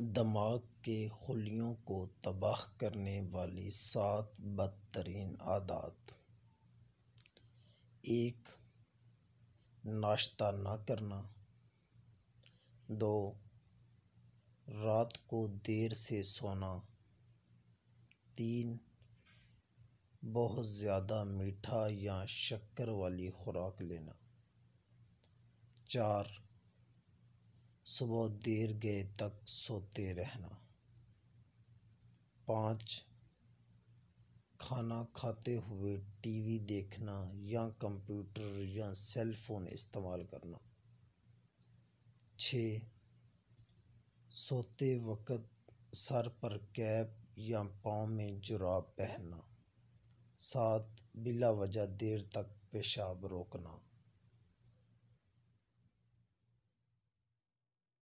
दिमाग के ख़ुलियों को तबाह करने वाली सात बदतरीन आदत एक नाश्ता ना करना दो रात को देर से सोना तीन बहुत ज़्यादा मीठा या शक्कर वाली खुराक लेना चार सुबह देर गए तक सोते रहना पाँच खाना खाते हुए टीवी देखना या कंप्यूटर या सेल फ़ोन इस्तेमाल करना छः सोते वक्त सर पर कैप या पाँव में जुराब पहनना सात बिला वजह देर तक पेशाब रोकना